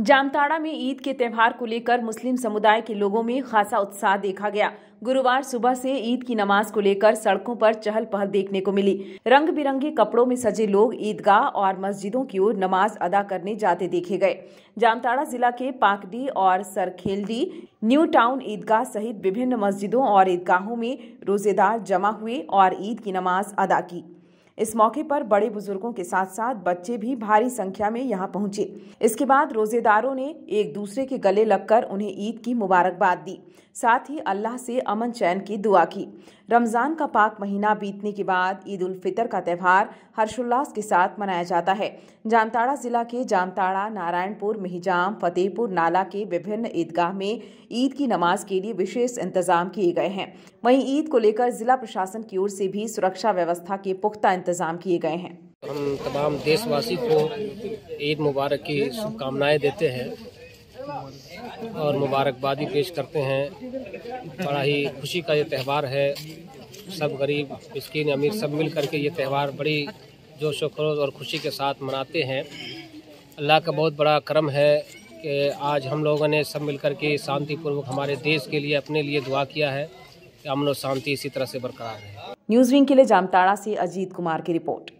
जामताड़ा में ईद के त्यौहार को लेकर मुस्लिम समुदाय के लोगों में खासा उत्साह देखा गया गुरुवार सुबह से ईद की नमाज को लेकर सड़कों पर चहल पहल देखने को मिली रंग बिरंगे कपड़ों में सजे लोग ईदगाह और मस्जिदों की ओर नमाज अदा करने जाते देखे गए जामताड़ा जिला के पाकडी और सरखेलडी न्यू टाउन ईदगाह सहित विभिन्न मस्जिदों और ईदगाहों में रोजेदार जमा हुए और ईद की नमाज अदा की इस मौके पर बड़े बुजुर्गों के साथ साथ बच्चे भी भारी संख्या में यहाँ पहुंचे इसके बाद रोजेदारों ने एक दूसरे के गले लगकर उन्हें ईद की मुबारकबाद दी साथ ही अल्लाह से अमन चैन की दुआ की रमज़ान का पाक महीना बीतने के बाद ईद उल फितर का त्यौहार हर्षोल्लास के साथ मनाया जाता है जामताड़ा ज़िला के जामताड़ा नारायणपुर मिहिजाम फतेहपुर नाला के विभिन्न ईदगाह में ईद की नमाज के लिए विशेष इंतजाम किए गए हैं वहीं ईद को लेकर जिला प्रशासन की ओर से भी सुरक्षा व्यवस्था के पुख्ता इंतजाम किए गए हैं हम तमाम देशवासी को ईद मुबारक की शुभकामनाएं देते हैं और मुबारकबादी पेश करते हैं बड़ा ही खुशी का ये त्यौहार है सब गरीब मिस्किन अमीर सब मिल करके ये त्यौहार बड़ी जोश व खरोश और खुशी के साथ मनाते हैं अल्लाह का बहुत बड़ा करम है कि आज हम लोगों ने सब मिल के शांतिपूर्वक हमारे देश के लिए अपने लिए दुआ किया है कि अमन और शांति इसी तरह से बरकरार रहे न्यूज विंग के लिए जामताड़ा से अजीत कुमार की रिपोर्ट